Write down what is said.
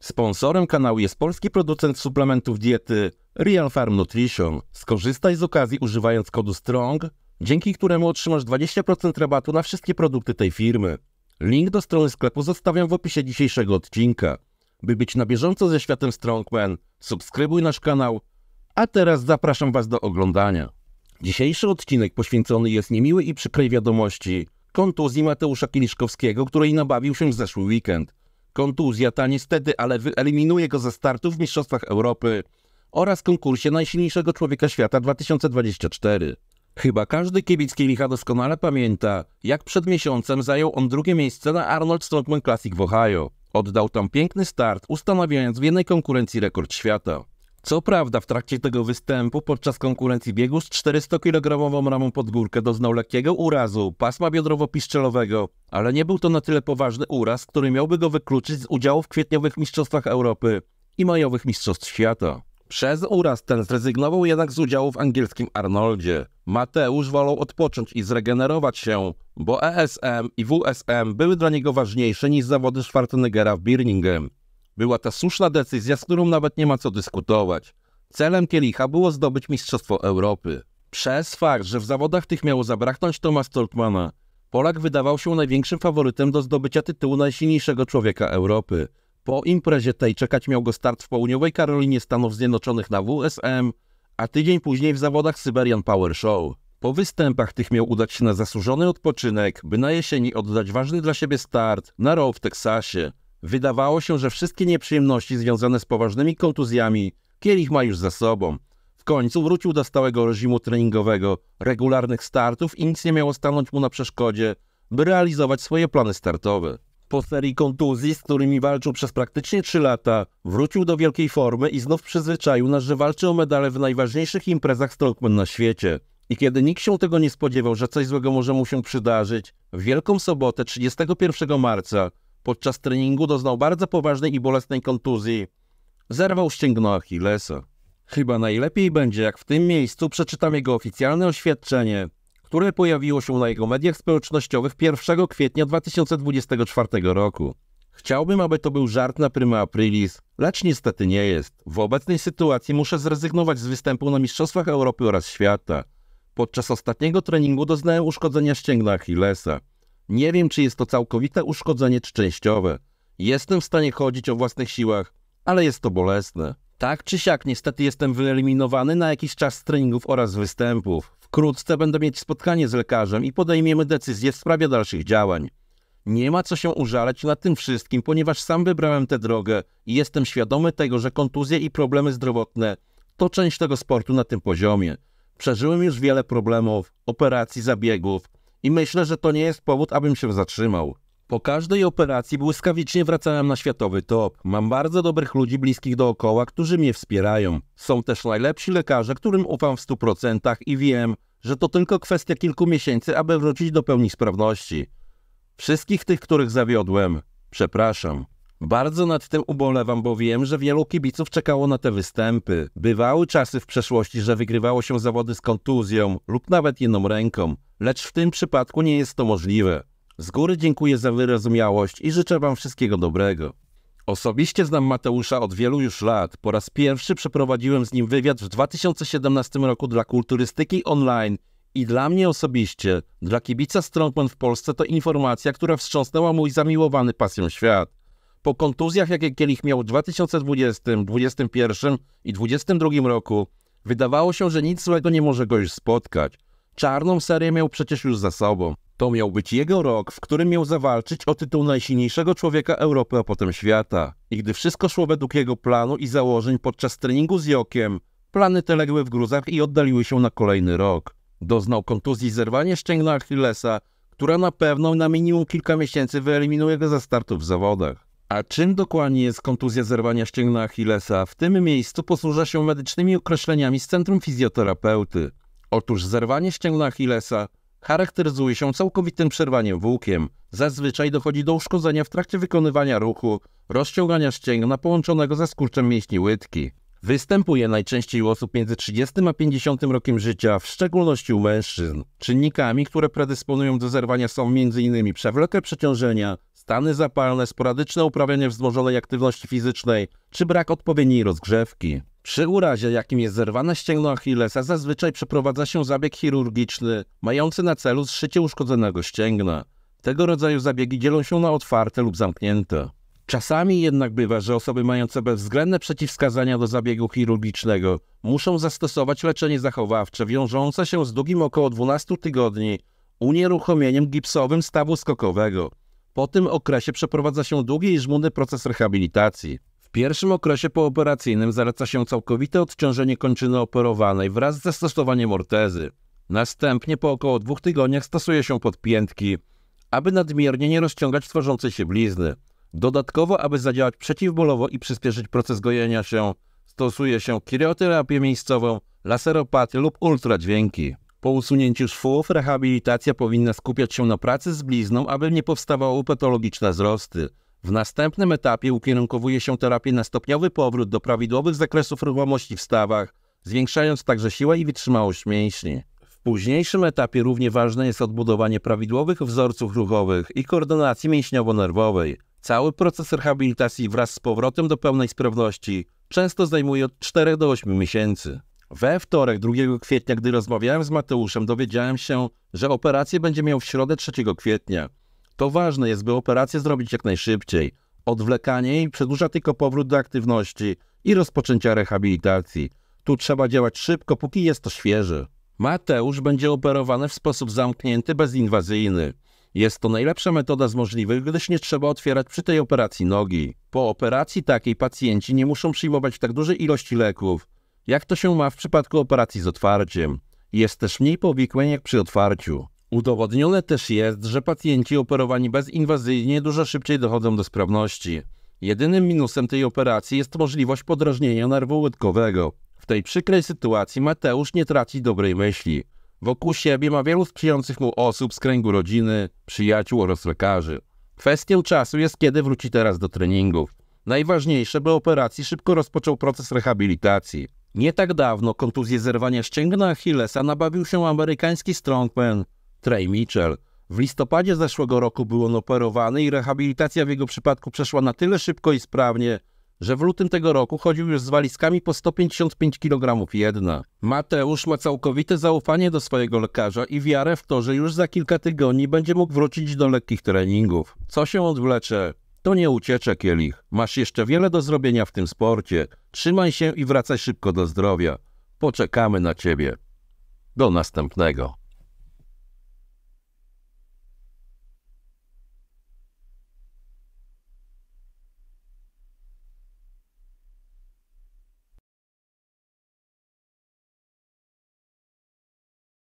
Sponsorem kanału jest polski producent suplementów diety Real Farm Nutrition. Skorzystaj z okazji używając kodu STRONG, dzięki któremu otrzymasz 20% rabatu na wszystkie produkty tej firmy. Link do strony sklepu zostawiam w opisie dzisiejszego odcinka. By być na bieżąco ze światem Strongman, subskrybuj nasz kanał, a teraz zapraszam Was do oglądania. Dzisiejszy odcinek poświęcony jest niemiłej i przykrej wiadomości kontuzji Mateusza Kieliszkowskiego, której nabawił się w zeszły weekend. Kontuzja ta niestety, ale wyeliminuje go ze startu w Mistrzostwach Europy oraz konkursie najsilniejszego człowieka świata 2024. Chyba każdy kibic Kielicha doskonale pamięta, jak przed miesiącem zajął on drugie miejsce na Arnold Strongman Classic w Ohio. Oddał tam piękny start, ustanawiając w jednej konkurencji rekord świata. Co prawda, w trakcie tego występu podczas konkurencji biegu z 400-kilogramową ramą pod górkę doznał lekkiego urazu pasma biodrowo-piszczelowego, ale nie był to na tyle poważny uraz, który miałby go wykluczyć z udziału w kwietniowych mistrzostwach Europy i majowych mistrzostw świata. Przez uraz ten zrezygnował jednak z udziału w angielskim Arnoldzie. Mateusz wolał odpocząć i zregenerować się, bo ESM i WSM były dla niego ważniejsze niż zawody Schwarzeneggera w Birmingham. Była to słuszna decyzja, z którą nawet nie ma co dyskutować. Celem Kielicha było zdobyć Mistrzostwo Europy. Przez fakt, że w zawodach tych miało zabraknąć Thomasa Toltmana, Polak wydawał się największym faworytem do zdobycia tytułu najsilniejszego człowieka Europy. Po imprezie tej czekać miał go start w południowej Karolinie Stanów Zjednoczonych na WSM, a tydzień później w zawodach Syberian Power Show. Po występach tych miał udać się na zasłużony odpoczynek, by na jesieni oddać ważny dla siebie start na row w Teksasie. Wydawało się, że wszystkie nieprzyjemności związane z poważnymi kontuzjami Kielich ma już za sobą. W końcu wrócił do stałego reżimu treningowego, regularnych startów i nic nie miało stanąć mu na przeszkodzie, by realizować swoje plany startowe. Po serii kontuzji, z którymi walczył przez praktycznie 3 lata, wrócił do wielkiej formy i znów przyzwyczaił nas, że walczy o medale w najważniejszych imprezach strongman na świecie. I kiedy nikt się tego nie spodziewał, że coś złego może mu się przydarzyć, w Wielką Sobotę 31 marca Podczas treningu doznał bardzo poważnej i bolesnej kontuzji. Zerwał ścięgno Achillesa. Chyba najlepiej będzie, jak w tym miejscu przeczytam jego oficjalne oświadczenie, które pojawiło się na jego mediach społecznościowych 1 kwietnia 2024 roku. Chciałbym, aby to był żart na prima aprilis, lecz niestety nie jest. W obecnej sytuacji muszę zrezygnować z występu na Mistrzostwach Europy oraz Świata. Podczas ostatniego treningu doznałem uszkodzenia ścięgna Achillesa. Nie wiem, czy jest to całkowite uszkodzenie czy częściowe. Jestem w stanie chodzić o własnych siłach, ale jest to bolesne. Tak czy siak, niestety jestem wyeliminowany na jakiś czas z treningów oraz występów. Wkrótce będę mieć spotkanie z lekarzem i podejmiemy decyzję w sprawie dalszych działań. Nie ma co się użalać nad tym wszystkim, ponieważ sam wybrałem tę drogę i jestem świadomy tego, że kontuzje i problemy zdrowotne to część tego sportu na tym poziomie. Przeżyłem już wiele problemów, operacji, zabiegów, i myślę, że to nie jest powód, abym się zatrzymał. Po każdej operacji błyskawicznie wracałem na światowy top. Mam bardzo dobrych ludzi bliskich dookoła, którzy mnie wspierają. Są też najlepsi lekarze, którym ufam w 100% i wiem, że to tylko kwestia kilku miesięcy, aby wrócić do pełni sprawności. Wszystkich tych, których zawiodłem, przepraszam. Bardzo nad tym ubolewam, bo wiem, że wielu kibiców czekało na te występy. Bywały czasy w przeszłości, że wygrywało się zawody z kontuzją lub nawet jedną ręką, lecz w tym przypadku nie jest to możliwe. Z góry dziękuję za wyrozumiałość i życzę Wam wszystkiego dobrego. Osobiście znam Mateusza od wielu już lat. Po raz pierwszy przeprowadziłem z nim wywiad w 2017 roku dla kulturystyki online i dla mnie osobiście, dla kibica Strongman w Polsce to informacja, która wstrząsnęła mój zamiłowany pasją świat po kontuzjach, jakie Kielich miał w 2020, 2021 i 2022 roku, wydawało się, że nic złego nie może go już spotkać. Czarną serię miał przecież już za sobą. To miał być jego rok, w którym miał zawalczyć o tytuł najsilniejszego człowieka Europy, a potem świata. I gdy wszystko szło według jego planu i założeń podczas treningu z Jokiem, plany te legły w gruzach i oddaliły się na kolejny rok. Doznał kontuzji zerwanie na Achillesa, która na pewno na minimum kilka miesięcy wyeliminuje go ze startu w zawodach. A czym dokładnie jest kontuzja zerwania ścięgna Achillesa? W tym miejscu posłuża się medycznymi określeniami z Centrum Fizjoterapeuty. Otóż zerwanie ścięgna Achillesa charakteryzuje się całkowitym przerwaniem włókiem. Zazwyczaj dochodzi do uszkodzenia w trakcie wykonywania ruchu, rozciągania ścięgna połączonego ze skurczem mięśni łydki. Występuje najczęściej u osób między 30 a 50 rokiem życia, w szczególności u mężczyzn. Czynnikami, które predysponują do zerwania są m.in. przewlekłe przeciążenia, stany zapalne, sporadyczne uprawianie wzmożonej aktywności fizycznej czy brak odpowiedniej rozgrzewki. Przy urazie, jakim jest zerwane ścięgno Achillesa, zazwyczaj przeprowadza się zabieg chirurgiczny, mający na celu zszycie uszkodzonego ścięgna. Tego rodzaju zabiegi dzielą się na otwarte lub zamknięte. Czasami jednak bywa, że osoby mające bezwzględne przeciwwskazania do zabiegu chirurgicznego muszą zastosować leczenie zachowawcze wiążące się z długim około 12 tygodni unieruchomieniem gipsowym stawu skokowego. Po tym okresie przeprowadza się długi i żmudny proces rehabilitacji. W pierwszym okresie pooperacyjnym zaleca się całkowite odciążenie kończyny operowanej wraz z zastosowaniem ortezy. Następnie po około dwóch tygodniach stosuje się podpiętki, aby nadmiernie nie rozciągać tworzącej się blizny. Dodatkowo, aby zadziałać przeciwbólowo i przyspieszyć proces gojenia się, stosuje się kieroterapię miejscową, laseropatię lub ultradźwięki. Po usunięciu szwów rehabilitacja powinna skupiać się na pracy z blizną, aby nie powstawały patologiczne wzrosty. W następnym etapie ukierunkowuje się terapię na stopniowy powrót do prawidłowych zakresów ruchomości w stawach, zwiększając także siłę i wytrzymałość mięśni. W późniejszym etapie równie ważne jest odbudowanie prawidłowych wzorców ruchowych i koordynacji mięśniowo-nerwowej. Cały proces rehabilitacji wraz z powrotem do pełnej sprawności często zajmuje od 4 do 8 miesięcy. We wtorek 2 kwietnia, gdy rozmawiałem z Mateuszem, dowiedziałem się, że operację będzie miał w środę 3 kwietnia. To ważne jest, by operację zrobić jak najszybciej. Odwlekanie jej przedłuża tylko powrót do aktywności i rozpoczęcia rehabilitacji. Tu trzeba działać szybko, póki jest to świeże. Mateusz będzie operowany w sposób zamknięty, bezinwazyjny. Jest to najlepsza metoda z możliwych, gdyż nie trzeba otwierać przy tej operacji nogi. Po operacji takiej pacjenci nie muszą przyjmować tak dużej ilości leków, jak to się ma w przypadku operacji z otwarciem. Jest też mniej powikłań jak przy otwarciu. Udowodnione też jest, że pacjenci operowani bezinwazyjnie dużo szybciej dochodzą do sprawności. Jedynym minusem tej operacji jest możliwość podrażnienia nerwu łydkowego. W tej przykrej sytuacji Mateusz nie traci dobrej myśli. Wokół siebie ma wielu sprzyjających mu osób z kręgu rodziny, przyjaciół oraz lekarzy. Kwestią czasu jest, kiedy wróci teraz do treningów. Najważniejsze, by operacji szybko rozpoczął proces rehabilitacji. Nie tak dawno kontuzję zerwania ścięgna Achillesa nabawił się amerykański strongman Trey Mitchell. W listopadzie zeszłego roku był on operowany i rehabilitacja w jego przypadku przeszła na tyle szybko i sprawnie, że w lutym tego roku chodził już z walizkami po 155 kg jedna. Mateusz ma całkowite zaufanie do swojego lekarza i wiarę w to, że już za kilka tygodni będzie mógł wrócić do lekkich treningów. Co się odwlecze? To nie uciecze kielich. Masz jeszcze wiele do zrobienia w tym sporcie. Trzymaj się i wracaj szybko do zdrowia. Poczekamy na ciebie. Do następnego.